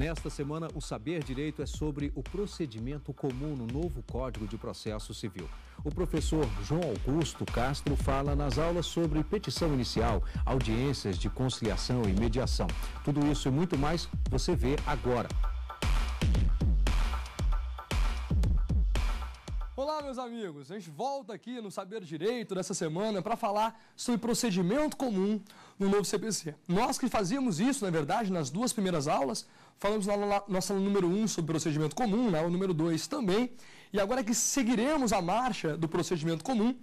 Nesta semana, o Saber Direito é sobre o procedimento comum no novo Código de Processo Civil. O professor João Augusto Castro fala nas aulas sobre petição inicial, audiências de conciliação e mediação. Tudo isso e muito mais você vê agora Olá, meus amigos. A gente volta aqui no Saber Direito dessa semana para falar sobre procedimento comum no novo CPC. Nós que fazíamos isso, na verdade, nas duas primeiras aulas, falamos lá na nossa aula número 1 um sobre procedimento comum, na né, aula número 2 também. E agora que seguiremos a marcha do procedimento comum,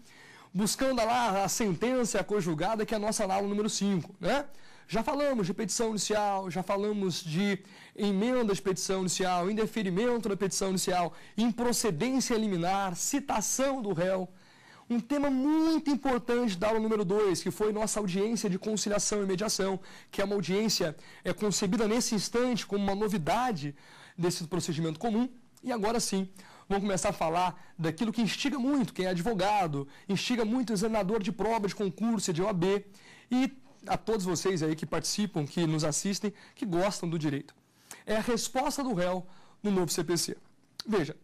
buscando lá a sentença conjugada, que é a nossa aula número 5, né? Já falamos de petição inicial, já falamos de emenda de petição inicial, indeferimento da petição inicial, improcedência liminar, citação do réu. Um tema muito importante da aula número 2, que foi nossa audiência de conciliação e mediação, que é uma audiência é, concebida nesse instante como uma novidade desse procedimento comum. E agora sim, vamos começar a falar daquilo que instiga muito quem é advogado, instiga muito examinador de prova de concurso, de OAB, e a todos vocês aí que participam, que nos assistem, que gostam do direito. É a resposta do réu no novo CPC. Veja,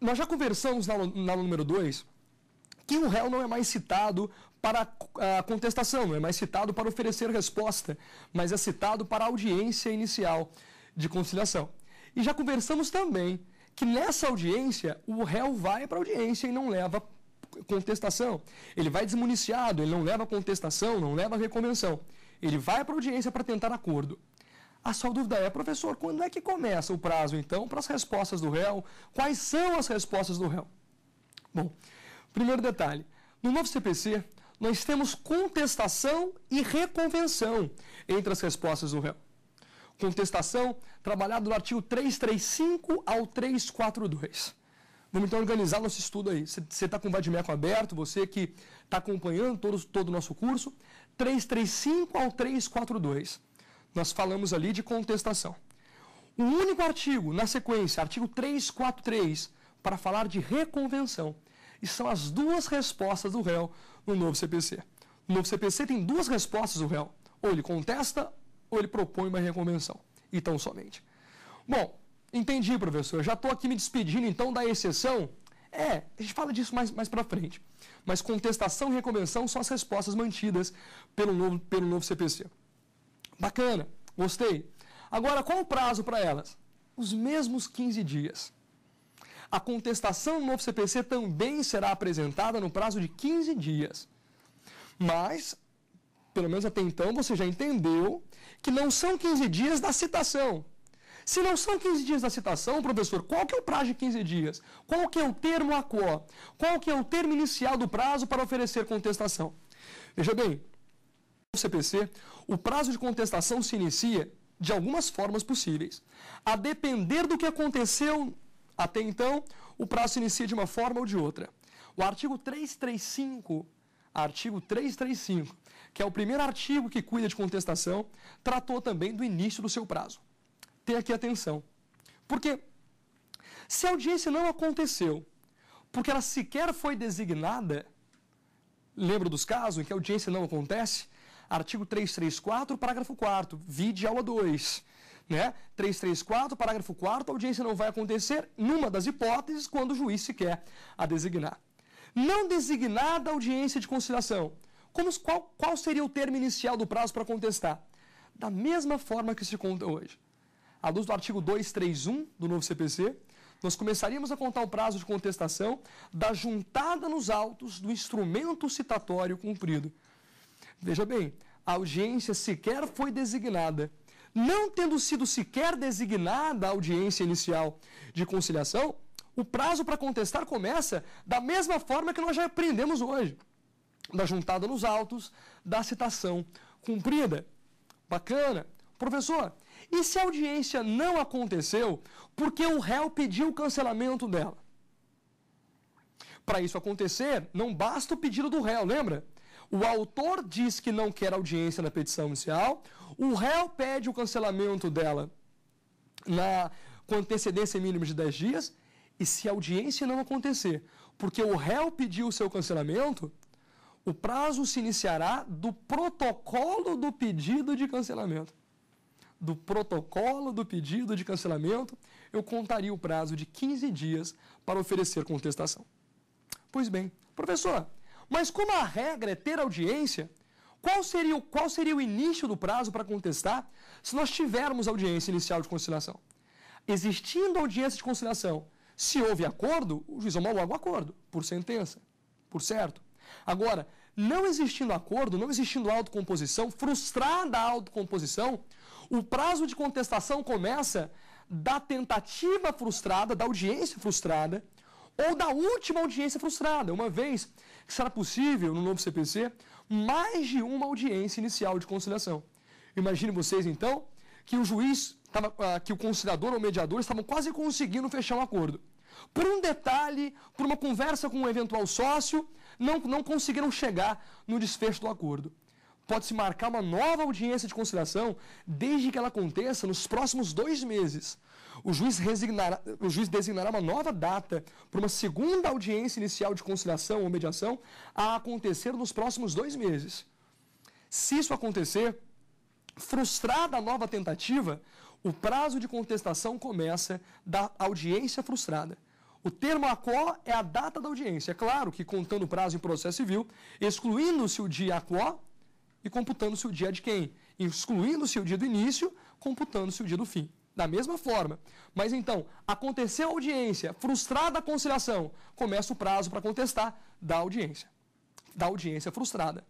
nós já conversamos na aula número 2 que o réu não é mais citado para a contestação, não é mais citado para oferecer resposta, mas é citado para a audiência inicial de conciliação. E já conversamos também que nessa audiência o réu vai para a audiência e não leva contestação. Ele vai desmuniciado, ele não leva contestação, não leva reconvenção. Ele vai para a audiência para tentar acordo. A sua dúvida é, professor, quando é que começa o prazo, então, para as respostas do réu? Quais são as respostas do réu? Bom, primeiro detalhe. No novo CPC, nós temos contestação e reconvenção entre as respostas do réu. Contestação, trabalhado no artigo 335 ao 342. Vamos então organizar nosso estudo aí. Você está com o Vadimeco aberto, você que está acompanhando todo, todo o nosso curso, 335 ao 342. Nós falamos ali de contestação. O único artigo na sequência, artigo 343, para falar de reconvenção. E são as duas respostas do réu no novo CPC. No novo CPC tem duas respostas do réu. Ou ele contesta ou ele propõe uma reconvenção. E tão somente. Bom, Entendi, professor. Já estou aqui me despedindo então da exceção? É, a gente fala disso mais, mais para frente. Mas contestação e reconvenção são as respostas mantidas pelo novo, pelo novo CPC. Bacana, gostei. Agora, qual o prazo para elas? Os mesmos 15 dias. A contestação no novo CPC também será apresentada no prazo de 15 dias. Mas, pelo menos até então, você já entendeu que não são 15 dias da citação, se não são 15 dias da citação, professor, qual que é o prazo de 15 dias? Qual que é o termo ACO? Qual que é o termo inicial do prazo para oferecer contestação? Veja bem, no CPC, o prazo de contestação se inicia de algumas formas possíveis. A depender do que aconteceu até então, o prazo se inicia de uma forma ou de outra. O artigo 335, artigo 335, que é o primeiro artigo que cuida de contestação, tratou também do início do seu prazo ter aqui atenção. Porque se a audiência não aconteceu, porque ela sequer foi designada, lembra dos casos em que a audiência não acontece? Artigo 334, parágrafo 4, vide aula 2. Né? 334, parágrafo 4, a audiência não vai acontecer, numa das hipóteses, quando o juiz sequer a designar. Não designada a audiência de conciliação. Como, qual, qual seria o termo inicial do prazo para contestar? Da mesma forma que se conta hoje à luz do artigo 231 do novo CPC, nós começaríamos a contar o prazo de contestação da juntada nos autos do instrumento citatório cumprido. Veja bem, a audiência sequer foi designada. Não tendo sido sequer designada a audiência inicial de conciliação, o prazo para contestar começa da mesma forma que nós já aprendemos hoje, da juntada nos autos, da citação cumprida. Bacana. Professor, e se a audiência não aconteceu, porque o réu pediu o cancelamento dela? Para isso acontecer, não basta o pedido do réu, lembra? O autor diz que não quer audiência na petição inicial, o réu pede o cancelamento dela na, com antecedência mínima de 10 dias, e se a audiência não acontecer, porque o réu pediu o seu cancelamento, o prazo se iniciará do protocolo do pedido de cancelamento do protocolo do pedido de cancelamento, eu contaria o prazo de 15 dias para oferecer contestação. Pois bem, professor, mas como a regra é ter audiência, qual seria, o, qual seria o início do prazo para contestar se nós tivermos audiência inicial de conciliação? Existindo audiência de conciliação, se houve acordo, o juiz homologa o acordo, por sentença, por certo. Agora, não existindo acordo, não existindo autocomposição, frustrada a autocomposição, o prazo de contestação começa da tentativa frustrada, da audiência frustrada, ou da última audiência frustrada, uma vez que será possível, no novo CPC, mais de uma audiência inicial de conciliação. Imagine vocês, então, que o juiz, ah, que o conciliador ou mediador estavam quase conseguindo fechar um acordo. Por um detalhe, por uma conversa com um eventual sócio, não, não conseguiram chegar no desfecho do acordo pode-se marcar uma nova audiência de conciliação desde que ela aconteça nos próximos dois meses. O juiz, o juiz designará uma nova data para uma segunda audiência inicial de conciliação ou mediação a acontecer nos próximos dois meses. Se isso acontecer, frustrada a nova tentativa, o prazo de contestação começa da audiência frustrada. O termo aquó é a data da audiência. É claro que, contando o prazo em processo civil, excluindo-se o dia aquó, e computando-se o dia de quem? Excluindo-se o dia do início, computando-se o dia do fim. Da mesma forma. Mas então, aconteceu a audiência, frustrada a conciliação, começa o prazo para contestar da audiência. Da audiência frustrada.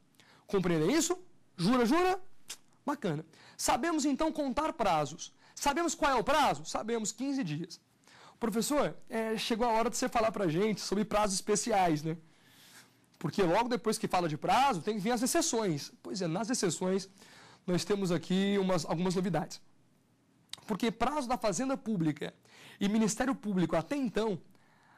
Compreendem isso? Jura, jura? Bacana. Sabemos então contar prazos. Sabemos qual é o prazo? Sabemos 15 dias. Professor, é, chegou a hora de você falar para gente sobre prazos especiais, né? Porque logo depois que fala de prazo, tem que vir as exceções. Pois é, nas exceções nós temos aqui umas, algumas novidades. Porque prazo da Fazenda Pública e Ministério Público até então,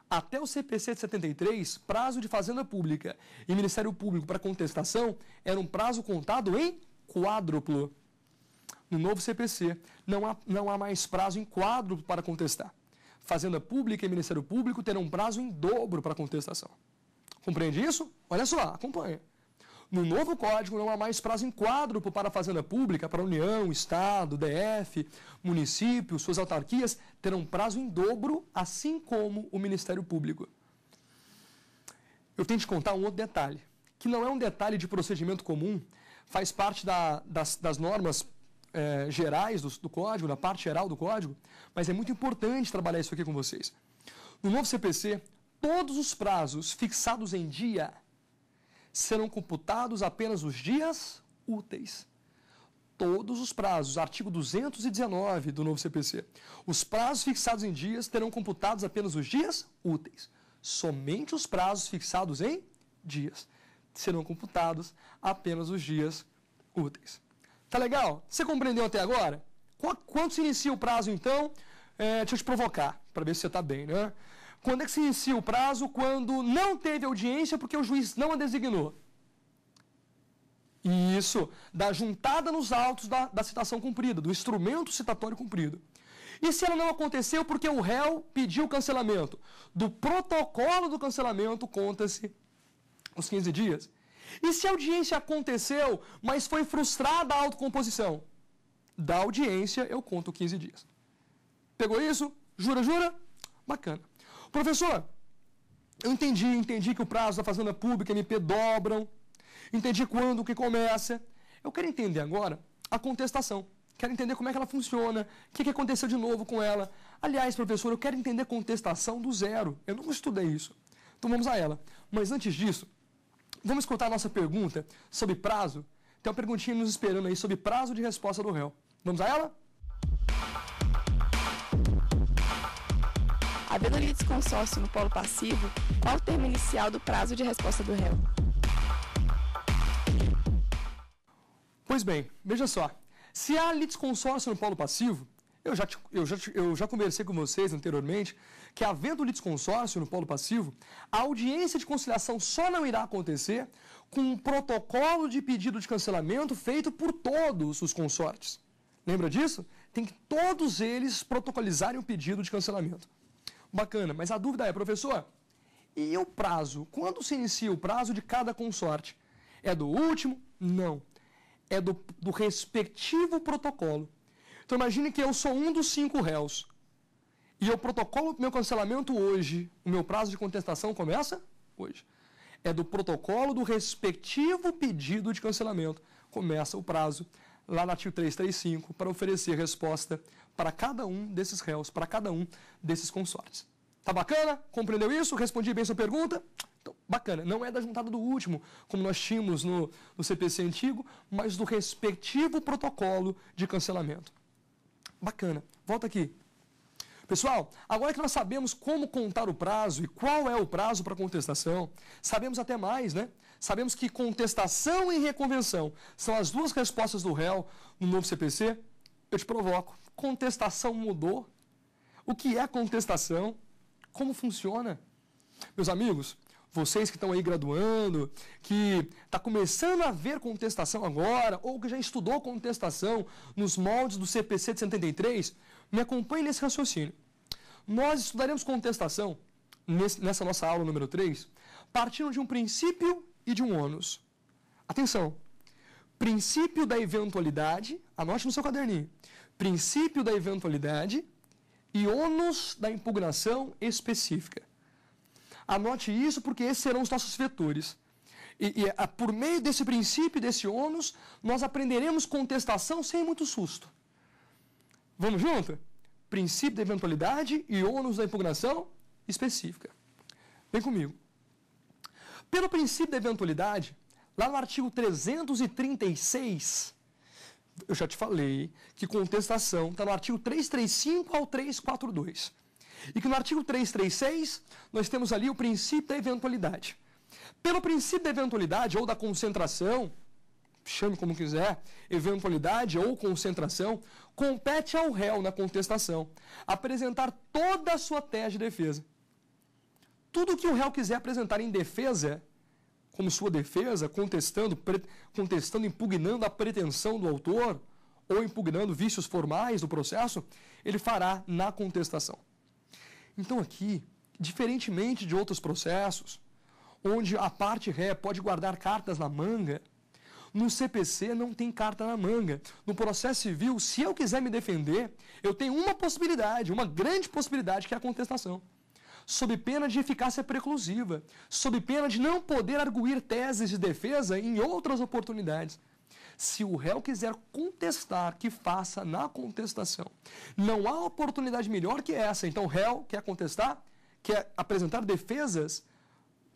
até o CPC de 73, prazo de Fazenda Pública e Ministério Público para contestação era um prazo contado em quádruplo. No novo CPC, não há, não há mais prazo em quádruplo para contestar. Fazenda Pública e Ministério Público terão prazo em dobro para contestação. Compreende isso? Olha só, acompanha. No novo código não há mais prazo em quadro para a fazenda pública, para a União, Estado, DF, município, suas autarquias terão prazo em dobro, assim como o Ministério Público. Eu tenho que contar um outro detalhe, que não é um detalhe de procedimento comum, faz parte da, das, das, normas é, gerais do, do código, da parte geral do código, mas é muito importante trabalhar isso aqui com vocês. No novo CPC, todos os prazos fixados em dia serão computados apenas os dias úteis. Todos os prazos, artigo 219 do novo CPC. Os prazos fixados em dias terão computados apenas os dias úteis. Somente os prazos fixados em dias serão computados apenas os dias úteis. Tá legal? Você compreendeu até agora? Quando se inicia o prazo, então? É, deixa eu te provocar, para ver se você está bem, né? Quando é que se inicia o prazo? Quando não teve audiência porque o juiz não a designou. Isso, da juntada nos autos da, da citação cumprida, do instrumento citatório cumprido. E se ela não aconteceu porque o réu pediu cancelamento? Do protocolo do cancelamento conta-se os 15 dias. E se a audiência aconteceu, mas foi frustrada a autocomposição? Da audiência eu conto 15 dias. Pegou isso? Jura, jura? Bacana. Professor, eu entendi, entendi que o prazo da Fazenda Pública MP dobram, entendi quando que começa. Eu quero entender agora a contestação. Quero entender como é que ela funciona, o que, que aconteceu de novo com ela. Aliás, professor, eu quero entender contestação do zero. Eu não estudei isso. Então vamos a ela. Mas antes disso, vamos escutar a nossa pergunta sobre prazo. Tem uma perguntinha nos esperando aí sobre prazo de resposta do réu. Vamos a ela? Havendo vedoria de consórcio no polo passivo, qual o termo inicial do prazo de resposta do réu? Pois bem, veja só. Se há litisconsórcio no polo passivo, eu já, te, eu, já, eu já conversei com vocês anteriormente que, havendo litisconsórcio no polo passivo, a audiência de conciliação só não irá acontecer com um protocolo de pedido de cancelamento feito por todos os consortes. Lembra disso? Tem que todos eles protocolizarem o pedido de cancelamento. Bacana, mas a dúvida é, professor, e o prazo? Quando se inicia o prazo de cada consorte? É do último? Não. É do, do respectivo protocolo. Então imagine que eu sou um dos cinco réus e eu protocolo meu cancelamento hoje. O meu prazo de contestação começa hoje. É do protocolo do respectivo pedido de cancelamento. Começa o prazo lá no artigo 335 para oferecer resposta para cada um desses réus, para cada um desses consortes. Tá bacana? Compreendeu isso? Respondi bem sua pergunta? Então, bacana. Não é da juntada do último, como nós tínhamos no, no CPC antigo, mas do respectivo protocolo de cancelamento. Bacana. Volta aqui. Pessoal, agora que nós sabemos como contar o prazo e qual é o prazo para contestação, sabemos até mais, né? Sabemos que contestação e reconvenção são as duas respostas do réu no novo CPC. Eu te provoco. Contestação mudou? O que é contestação? Como funciona? Meus amigos, vocês que estão aí graduando, que está começando a ver contestação agora, ou que já estudou contestação nos moldes do CPC de 73, me acompanhe nesse raciocínio. Nós estudaremos contestação nessa nossa aula número 3, partindo de um princípio e de um ônus. Atenção! Princípio da eventualidade, anote no seu caderninho princípio da eventualidade e ônus da impugnação específica. Anote isso porque esses serão os nossos vetores. E, e a, ah, por meio desse princípio, desse ônus, nós aprenderemos contestação sem muito susto. Vamos junto? Princípio da eventualidade e ônus da impugnação específica. Vem comigo. Pelo princípio da eventualidade, lá no artigo 336 eu já te falei que contestação está no artigo 335 ao 342. E que no artigo 336 nós temos ali o princípio da eventualidade. Pelo princípio da eventualidade ou da concentração, chame como quiser, eventualidade ou concentração, compete ao réu na contestação apresentar toda a sua tese de defesa. Tudo que o réu quiser apresentar em defesa como sua defesa, contestando, contestando, impugnando a pretensão do autor ou impugnando vícios formais do processo, ele fará na contestação. Então, aqui, diferentemente de outros processos, onde a parte ré pode guardar cartas na manga, no CPC não tem carta na manga. No processo civil, se eu quiser me defender, eu tenho uma possibilidade, uma grande possibilidade, que é a contestação sob pena de eficácia preclusiva, sob pena de não poder arguir teses de defesa em outras oportunidades. Se o réu quiser contestar, que faça na contestação. Não há oportunidade melhor que essa. Então, o réu quer contestar, quer apresentar defesas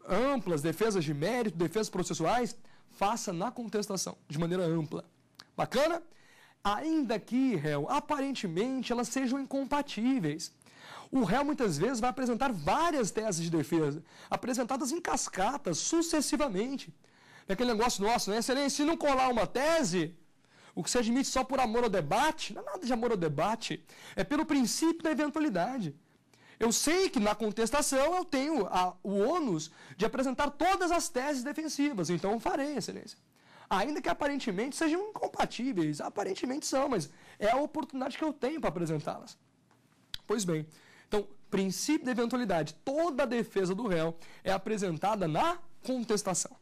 amplas, defesas de mérito, defesas processuais, faça na contestação, de maneira ampla. Bacana? Ainda que, réu, aparentemente elas sejam incompatíveis. O réu muitas vezes vai apresentar várias teses de defesa, apresentadas em cascata, sucessivamente. É aquele negócio nosso, né? Excelência, se não colar uma tese, o que se admite só por amor ao debate, não é nada de amor ao debate, é pelo princípio da eventualidade. Eu sei que na contestação eu tenho a, o ônus de apresentar todas as teses defensivas, então eu farei, Excelência. Ainda que aparentemente sejam incompatíveis, aparentemente são, mas é a oportunidade que eu tenho para apresentá-las. Pois bem, então, princípio da eventualidade. Toda a defesa do réu é apresentada na contestação.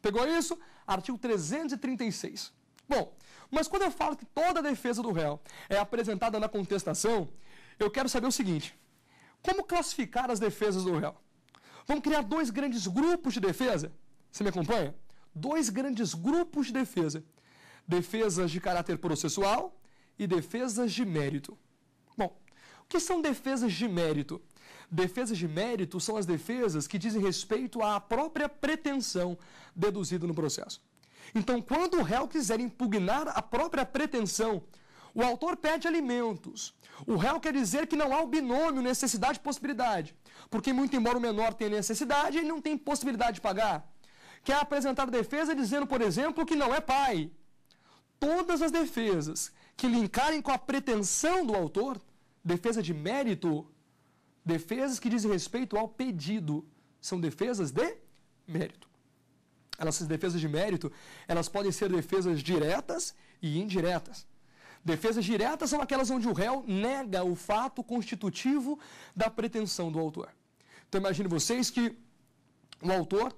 Pegou isso? Artigo 336. Bom, mas quando eu falo que toda a defesa do réu é apresentada na contestação, eu quero saber o seguinte: como classificar as defesas do réu? Vamos criar dois grandes grupos de defesa? Você me acompanha? Dois grandes grupos de defesa: defesas de caráter processual e defesas de mérito. Bom, que são defesas de mérito? Defesas de mérito são as defesas que dizem respeito à própria pretensão deduzida no processo. Então, quando o réu quiser impugnar a própria pretensão, o autor pede alimentos. O réu quer dizer que não há o binômio necessidade e possibilidade, porque muito embora o menor tenha necessidade, ele não tem possibilidade de pagar. Quer apresentar defesa dizendo, por exemplo, que não é pai. Todas as defesas que linkarem com a pretensão do autor defesa de mérito, defesas que dizem respeito ao pedido, são defesas de mérito. Essas defesas de mérito, elas podem ser defesas diretas e indiretas. Defesas diretas são aquelas onde o réu nega o fato constitutivo da pretensão do autor. Então imagine vocês que o autor,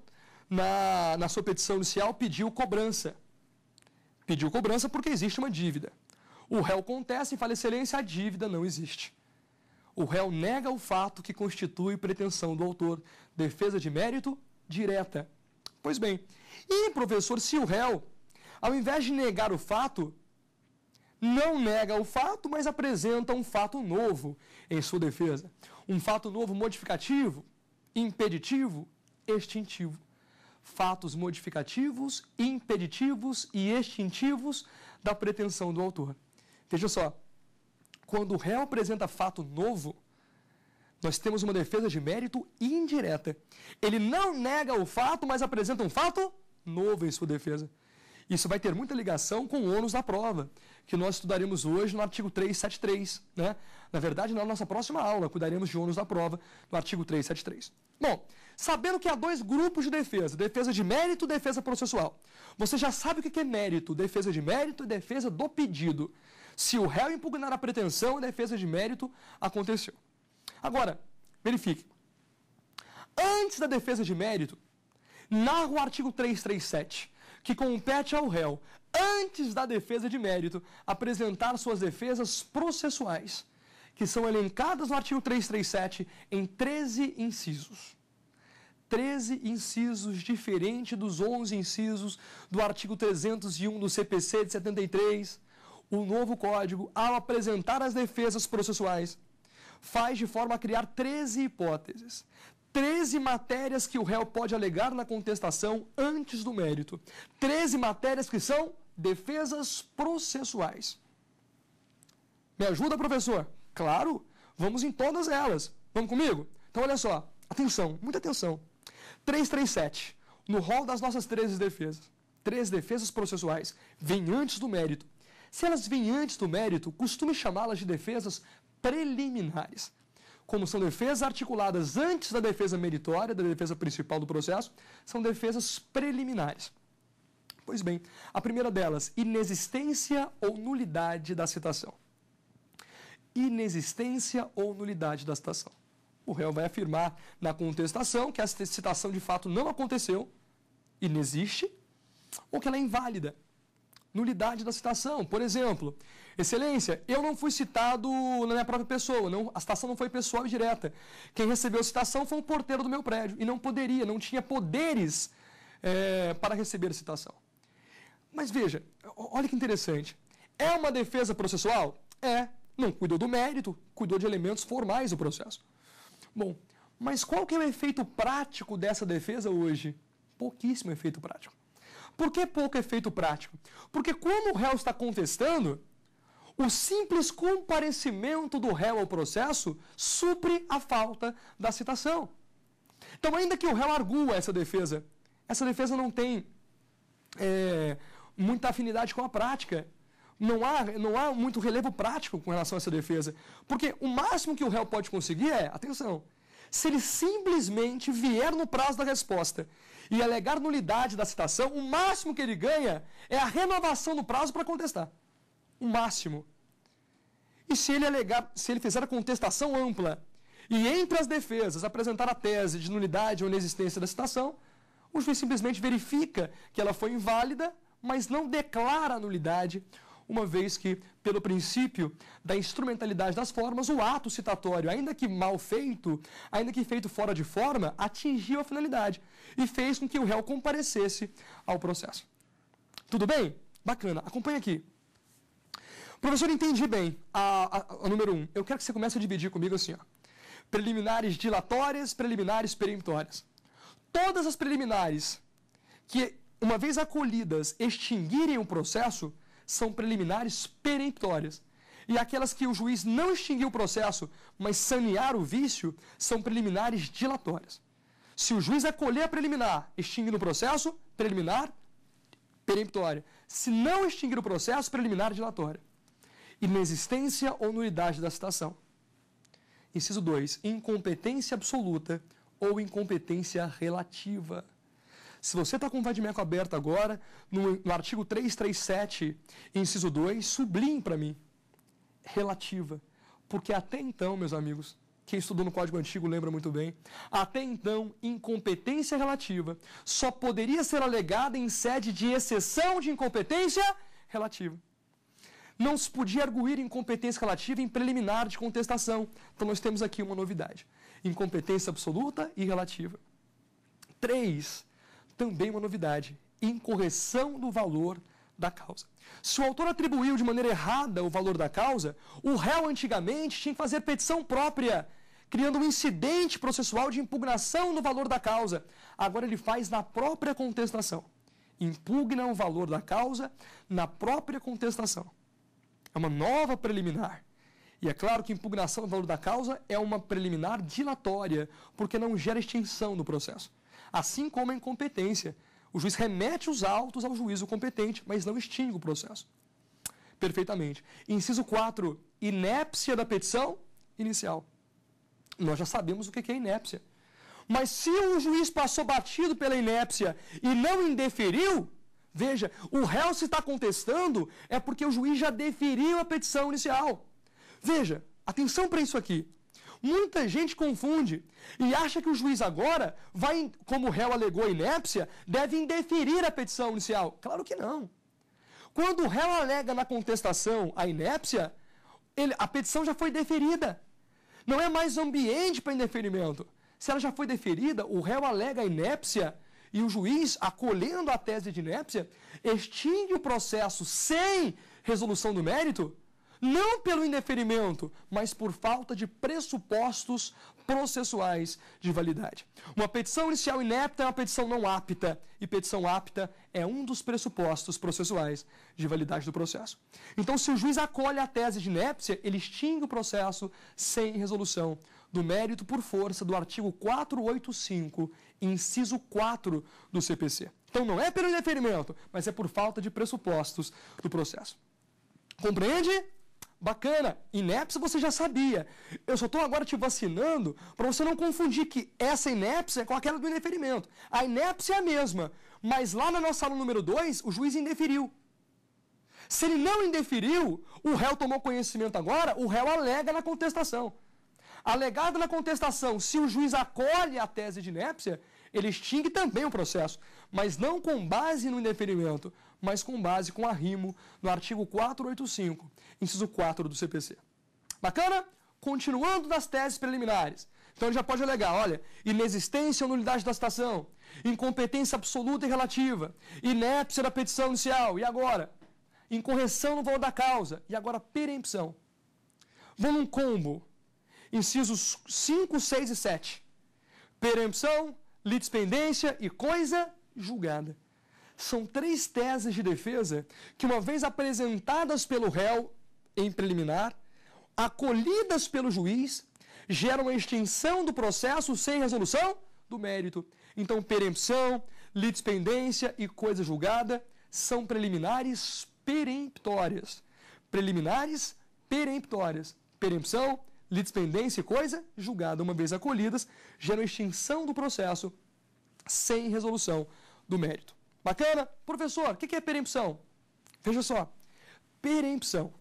na, na sua petição inicial, pediu cobrança. Pediu cobrança porque existe uma dívida. O réu contesta e fala, excelência, a dívida não existe. O réu nega o fato que constitui pretensão do autor. Defesa de mérito direta. Pois bem, e professor, se o réu, ao invés de negar o fato, não nega o fato, mas apresenta um fato novo em sua defesa. Um fato novo modificativo, impeditivo, extintivo. Fatos modificativos, impeditivos e extintivos da pretensão do autor. Veja só, quando o réu apresenta fato novo, nós temos uma defesa de mérito indireta. Ele não nega o fato, mas apresenta um fato novo em sua defesa. Isso vai ter muita ligação com o ônus da prova, que nós estudaremos hoje no artigo 373. Né? Na verdade, na nossa próxima aula, cuidaremos de ônus da prova no artigo 373. Bom, sabendo que há dois grupos de defesa, defesa de mérito e defesa processual. Você já sabe o que é mérito, defesa de mérito e defesa do pedido se o réu impugnar a pretensão e defesa de mérito, aconteceu. Agora, verifique. Antes da defesa de mérito, narra o artigo 337, que compete ao réu, antes da defesa de mérito, apresentar suas defesas processuais, que são elencadas no artigo 337 em 13 incisos. 13 incisos diferentes dos 11 incisos do artigo 301 do CPC de 73, o novo código, ao apresentar as defesas processuais, faz de forma a criar 13 hipóteses. 13 matérias que o réu pode alegar na contestação antes do mérito. 13 matérias que são defesas processuais. Me ajuda, professor? Claro, vamos em todas elas. Vamos comigo? Então, olha só, atenção, muita atenção. 337, no rol das nossas 13 defesas, 13 defesas processuais, vem antes do mérito. Se elas vêm antes do mérito, costume chamá-las de defesas preliminares. Como são defesas articuladas antes da defesa meritória, da defesa principal do processo, são defesas preliminares. Pois bem, a primeira delas, inexistência ou nulidade da citação. Inexistência ou nulidade da citação. O réu vai afirmar na contestação que a citação de fato não aconteceu, inexiste, ou que ela é inválida nulidade da citação. Por exemplo, Excelência, eu não fui citado na minha própria pessoa, não, a citação não foi pessoal e direta. Quem recebeu a citação foi o porteiro do meu prédio e não poderia, não tinha poderes é, para receber a citação. Mas veja, olha que interessante. É uma defesa processual? É. Não cuidou do mérito, cuidou de elementos formais do processo. Bom, mas qual que é o efeito prático dessa defesa hoje? Pouquíssimo efeito prático. Por que pouco efeito prático? Porque como o réu está contestando, o simples comparecimento do réu ao processo supre a falta da citação. Então, ainda que o réu argua essa defesa, essa defesa não tem é, muita afinidade com a prática. Não há, não há muito relevo prático com relação a essa defesa. Porque o máximo que o réu pode conseguir é, atenção, se ele simplesmente vier no prazo da resposta e alegar nulidade da citação, o máximo que ele ganha é a renovação do prazo para contestar. O máximo. E se ele alegar, se ele fizer a contestação ampla e entre as defesas apresentar a tese de nulidade ou inexistência da citação, o juiz simplesmente verifica que ela foi inválida, mas não declara a nulidade, uma vez que, pelo princípio da instrumentalidade das formas, o ato citatório, ainda que mal feito, ainda que feito fora de forma, atingiu a finalidade e fez com que o réu comparecesse ao processo. Tudo bem? Bacana. Acompanhe aqui. Professor, entendi bem a, a, a número 1. Um. Eu quero que você comece a dividir comigo assim, ó. Preliminares dilatórias, preliminares peremptórias. Todas as preliminares que, uma vez acolhidas, extinguirem o processo, são preliminares peremptórias. E aquelas que o juiz não extinguiu o processo, mas sanear o vício, são preliminares dilatórias. Se o juiz acolher a preliminar, extinguir o processo, preliminar, peremptória. Se não extinguir o processo, preliminar, dilatória. Inexistência ou nulidade da citação. Inciso 2. Incompetência absoluta ou incompetência relativa. Se você está com o vadimeco aberto agora, no, no artigo 337, inciso 2, sublinhe para mim. Relativa. Porque até então, meus amigos, quem estudou no Código Antigo lembra muito bem. Até então, incompetência relativa só poderia ser alegada em sede de exceção de incompetência relativa. Não se podia arguir incompetência relativa em preliminar de contestação. Então, nós temos aqui uma novidade: incompetência absoluta e relativa. Três, Também uma novidade: incorreção do valor da causa. Se o autor atribuiu de maneira errada o valor da causa, o réu antigamente tinha que fazer petição própria criando um incidente processual de impugnação no valor da causa. Agora ele faz na própria contestação. Impugna o valor da causa na própria contestação. É uma nova preliminar. E é claro que impugnação do valor da causa é uma preliminar dilatória, porque não gera extinção do processo. Assim como a incompetência. O juiz remete os autos ao juízo competente, mas não extingue o processo. Perfeitamente. Inciso 4. Inépcia da petição inicial. Nós já sabemos o que é inépcia. Mas se o juiz passou batido pela inépcia e não indeferiu, veja, o réu se está contestando é porque o juiz já deferiu a petição inicial. Veja, atenção para isso aqui. Muita gente confunde e acha que o juiz agora vai, como o réu alegou a inépcia, deve indeferir a petição inicial. Claro que não. Quando o réu alega na contestação a inépcia, ele, a petição já foi deferida. Não é mais ambiente para indeferimento. Se ela já foi deferida, o réu alega a inépcia e o juiz, acolhendo a tese de inépcia, extingue o processo sem resolução do mérito, não pelo indeferimento, mas por falta de pressupostos processuais de validade. Uma petição inicial inepta é uma petição não apta, e petição apta é um dos pressupostos processuais de validade do processo. Então, se o juiz acolhe a tese de inépcia, ele extingue o processo sem resolução do mérito por força do artigo 485, inciso 4 do CPC. Então, não é pelo indeferimento, mas é por falta de pressupostos do processo. Compreende? Bacana, inepse você já sabia. Eu só estou agora te vacinando para você não confundir que essa inepse é com aquela do indeferimento. A inepse é a mesma, mas lá na nossa sala número 2, o juiz indeferiu. Se ele não indeferiu, o réu tomou conhecimento agora, o réu alega na contestação. Alegado na contestação, se o juiz acolhe a tese de inépcia, ele extingue também o processo, mas não com base no indeferimento, mas com base com arrimo no artigo 485 inciso 4 do CPC. Bacana? Continuando nas teses preliminares. Então ele já pode alegar, olha, inexistência ou nulidade da citação, incompetência absoluta e relativa, inépcia da petição inicial, e agora? Incorreção no valor da causa, e agora perempção. Vamos um combo. Incisos 5, 6 e 7. Perempção, litispendência e coisa julgada. São três teses de defesa que, uma vez apresentadas pelo réu em preliminar, acolhidas pelo juiz, geram a extinção do processo sem resolução do mérito. Então, perempção, litispendência e coisa julgada são preliminares peremptórias. Preliminares peremptórias. Perempção, litispendência e coisa julgada, uma vez acolhidas, geram extinção do processo sem resolução do mérito. Bacana? Professor, o que é perempção? Veja só. Perempção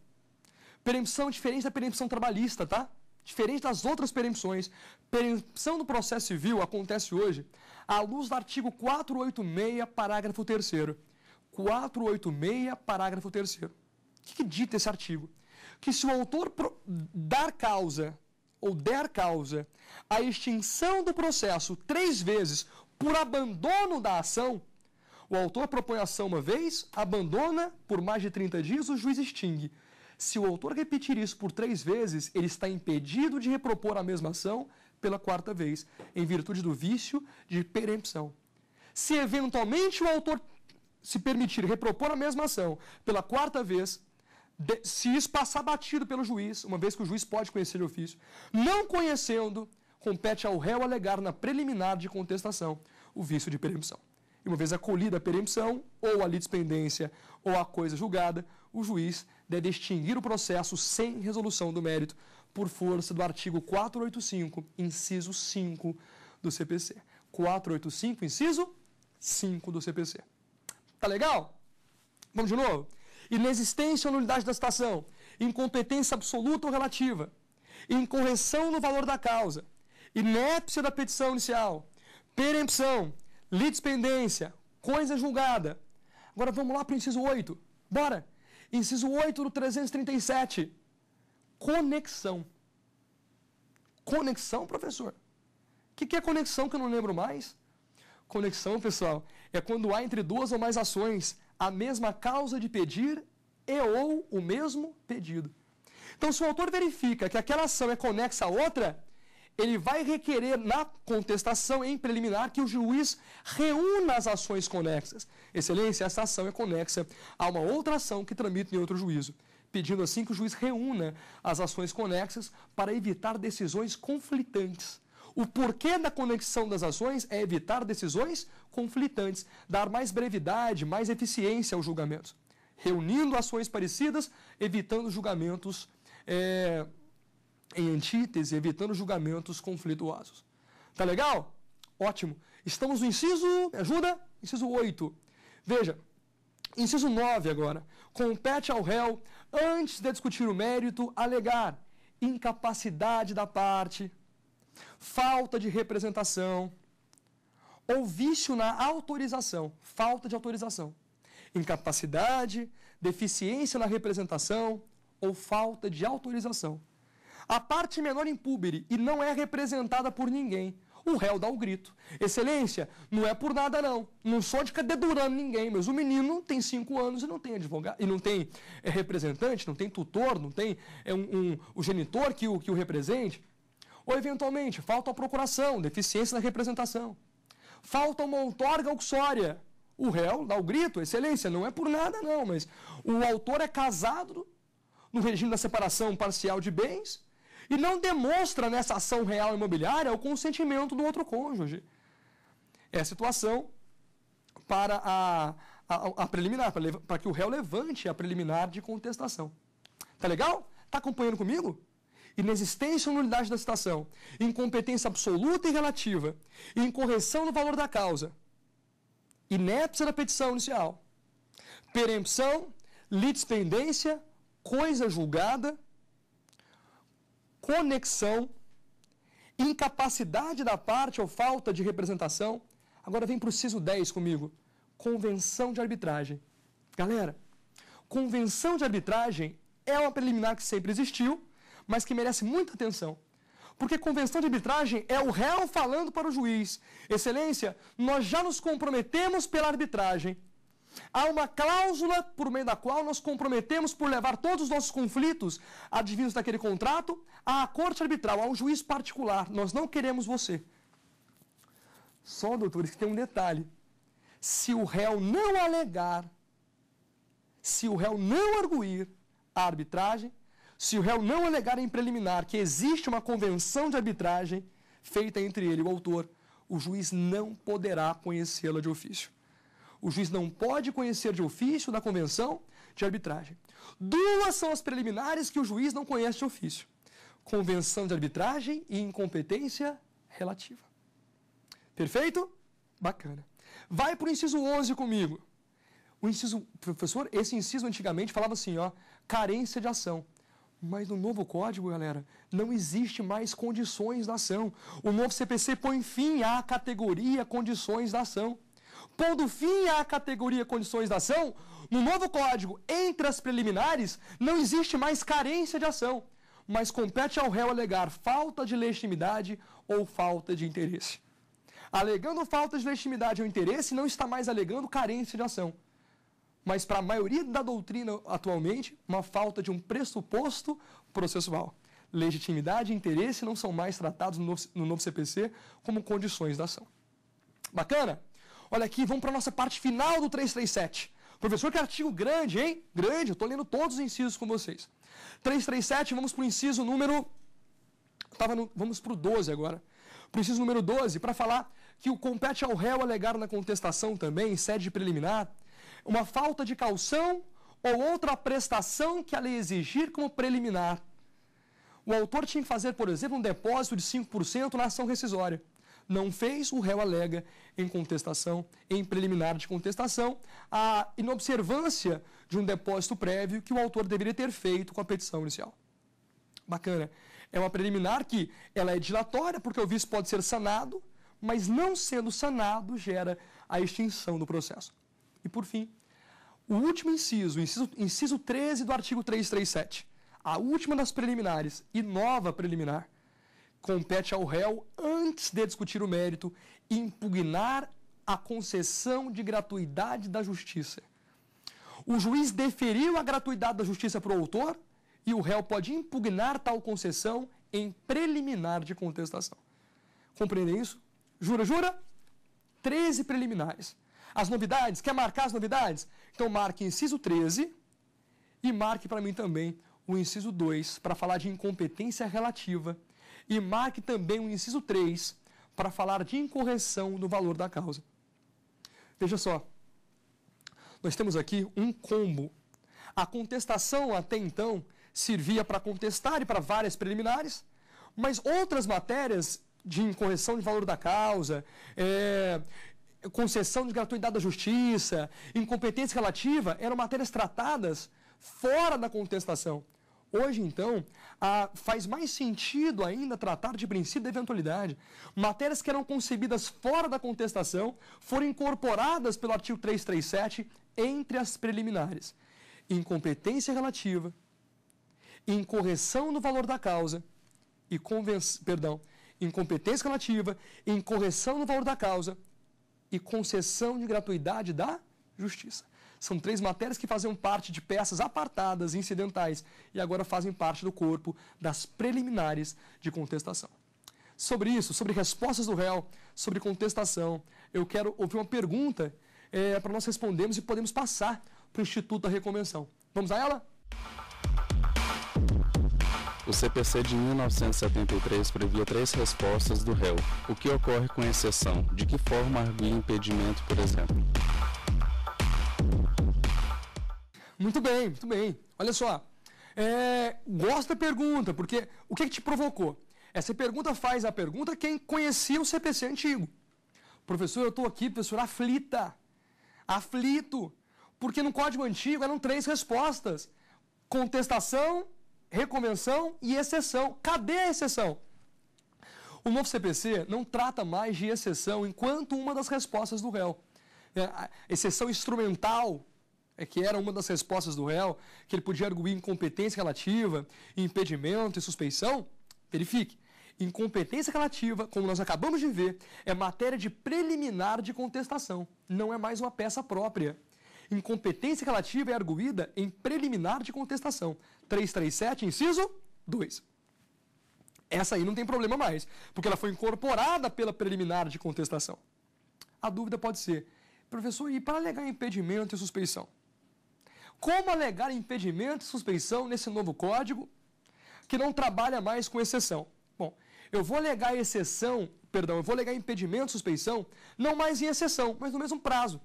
Peremção diferente da peremção trabalhista, tá? Diferente das outras peremções, peremção do processo civil acontece hoje à luz do artigo 486, parágrafo 3 486, parágrafo 3 O que, que dita esse artigo? Que se o autor dar causa ou der causa à extinção do processo três vezes por abandono da ação, o autor propõe a ação uma vez, abandona por mais de 30 dias, o juiz extingue. Se o autor repetir isso por três vezes, ele está impedido de repropor a mesma ação pela quarta vez, em virtude do vício de perempção. Se eventualmente o autor se permitir repropor a mesma ação pela quarta vez, de, se isso passar batido pelo juiz, uma vez que o juiz pode conhecer o ofício, não conhecendo, compete ao réu alegar na preliminar de contestação o vício de perempção. E uma vez acolhida a perempção, ou a litispendência, ou a coisa julgada, o juiz deve extinguir o processo sem resolução do mérito por força do artigo 485, inciso 5 do CPC. 485, inciso 5 do CPC. Tá legal? Vamos de novo? Inexistência ou nulidade da citação, incompetência absoluta ou relativa, incorreção no valor da causa, inépcia da petição inicial, perempção, litispendência, coisa julgada. Agora vamos lá para o inciso 8. Bora! Inciso 8 do 337. Conexão. Conexão, professor? O que, que é conexão que eu não lembro mais? Conexão, pessoal, é quando há entre duas ou mais ações a mesma causa de pedir e ou o mesmo pedido. Então, se o autor verifica que aquela ação é conexa a outra, ele vai requerer na contestação em preliminar que o juiz reúna as ações conexas. Excelência, essa ação é conexa a uma outra ação que tramita em outro juízo, pedindo assim que o juiz reúna as ações conexas para evitar decisões conflitantes. O porquê da conexão das ações é evitar decisões conflitantes, dar mais brevidade, mais eficiência ao julgamento, reunindo ações parecidas, evitando julgamentos é, em antítese, evitando julgamentos conflituosos. Tá legal? Ótimo. Estamos no inciso, me ajuda? Inciso 8. Veja, inciso 9 agora. Compete ao réu, antes de discutir o mérito, alegar incapacidade da parte, falta de representação, ou vício na autorização, falta de autorização, incapacidade, deficiência na representação ou falta de autorização. A parte menor impúbere e não é representada por ninguém. O réu dá o um grito. Excelência, não é por nada não. Não sou de dedurando ninguém, mas o menino tem cinco anos e não tem advogado, e não tem é, representante, não tem tutor, não tem é, um, um, o genitor que o, que o represente. Ou, eventualmente, falta a procuração, deficiência na representação. Falta uma outorga auxória. O réu dá o grito, excelência, não é por nada não, mas o autor é casado no regime da separação parcial de bens e não demonstra nessa ação real imobiliária o consentimento do outro cônjuge. É a situação para a, a, a preliminar, para, para que o réu levante a preliminar de contestação. Tá legal? Tá acompanhando comigo? inexistência ou nulidade da citação, incompetência absoluta e relativa, incorreção no valor da causa, inépcia da petição inicial, perempção, litispendência, coisa julgada, conexão, incapacidade da parte ou falta de representação. Agora vem para o CISO 10 comigo. Convenção de arbitragem. Galera, convenção de arbitragem é uma preliminar que sempre existiu, mas que merece muita atenção. Porque convenção de arbitragem é o réu falando para o juiz: Excelência, nós já nos comprometemos pela arbitragem. Há uma cláusula por meio da qual nós comprometemos por levar todos os nossos conflitos advindos daquele contrato à corte arbitral, a um juiz particular, nós não queremos você. Só, doutores, que tem um detalhe. Se o réu não alegar, se o réu não arguir a arbitragem, se o réu não alegar em preliminar que existe uma convenção de arbitragem feita entre ele e o autor, o juiz não poderá conhecê-la de ofício. O juiz não pode conhecer de ofício da convenção de arbitragem. Duas são as preliminares que o juiz não conhece de ofício convenção de arbitragem e incompetência relativa. Perfeito? Bacana. Vai para o inciso 11 comigo. O inciso, professor, esse inciso antigamente falava assim, ó, carência de ação. Mas no novo código, galera, não existe mais condições da ação. O novo CPC põe fim à categoria condições da ação. Pondo fim à categoria condições da ação, no novo código, entre as preliminares, não existe mais carência de ação mas compete ao réu alegar falta de legitimidade ou falta de interesse. Alegando falta de legitimidade ou interesse, não está mais alegando carência de ação. Mas, para a maioria da doutrina atualmente, uma falta de um pressuposto processual. Legitimidade e interesse não são mais tratados no, novo CPC como condições da ação. Bacana? Olha aqui, vamos para a nossa parte final do 337. Professor, que artigo grande, hein? Grande, eu estou lendo todos os incisos com vocês. 337, vamos para o inciso número. Tava no, vamos para o 12 agora. Para o inciso número 12, para falar que o compete ao réu alegar na contestação também, em sede preliminar, uma falta de calção ou outra prestação que a lei exigir como preliminar. O autor tinha que fazer, por exemplo, um depósito de 5% na ação rescisória não fez, o réu alega em contestação, em preliminar de contestação, a inobservância de um depósito prévio que o autor deveria ter feito com a petição inicial. Bacana. É uma preliminar que ela é dilatória, porque o vício pode ser sanado, mas não sendo sanado gera a extinção do processo. E por fim, o último inciso, inciso, inciso 13 do artigo 337, a última das preliminares e nova preliminar, compete ao réu antes de discutir o mérito, impugnar a concessão de gratuidade da justiça. O juiz deferiu a gratuidade da justiça para o autor e o réu pode impugnar tal concessão em preliminar de contestação. Compreendem isso? Jura, jura? 13 preliminares. As novidades? Quer marcar as novidades? Então marque inciso 13 e marque para mim também o inciso 2 para falar de incompetência relativa e marque também o inciso 3 para falar de incorreção do valor da causa. Veja só, nós temos aqui um combo. A contestação até então servia para contestar e para várias preliminares, mas outras matérias de incorreção de valor da causa, é, concessão de gratuidade da justiça, incompetência relativa, eram matérias tratadas fora da contestação. Hoje, então, faz mais sentido ainda tratar de princípio da eventualidade. Matérias que eram concebidas fora da contestação foram incorporadas pelo artigo 337 entre as preliminares. Incompetência relativa, incorreção no valor da causa e perdão, incompetência relativa, incorreção no valor da causa e concessão de gratuidade da justiça. São três matérias que faziam parte de peças apartadas, incidentais, e agora fazem parte do corpo das preliminares de contestação. Sobre isso, sobre respostas do réu, sobre contestação, eu quero ouvir uma pergunta é, para nós respondermos e podemos passar para o Instituto da Reconvenção. Vamos a ela? O CPC de 1973 previa três respostas do réu. O que ocorre com exceção? De que forma arguir impedimento, por exemplo? Muito bem, muito bem. Olha só. É, gosto da pergunta, porque o que, que te provocou? Essa pergunta faz a pergunta quem conhecia o CPC antigo. Professor, eu estou aqui, professor, aflita. Aflito. Porque no código antigo eram três respostas: contestação, reconvenção e exceção. Cadê a exceção? O novo CPC não trata mais de exceção enquanto uma das respostas do réu. É, exceção instrumental é que era uma das respostas do réu, que ele podia arguir incompetência relativa, impedimento e suspeição, verifique. Incompetência relativa, como nós acabamos de ver, é matéria de preliminar de contestação, não é mais uma peça própria. Incompetência relativa é arguída em preliminar de contestação. 337, inciso 2. Essa aí não tem problema mais, porque ela foi incorporada pela preliminar de contestação. A dúvida pode ser, professor, e para alegar impedimento e suspeição? Como alegar impedimento e suspeição nesse novo código que não trabalha mais com exceção? Bom, eu vou alegar exceção, perdão, eu vou alegar impedimento e suspeição, não mais em exceção, mas no mesmo prazo.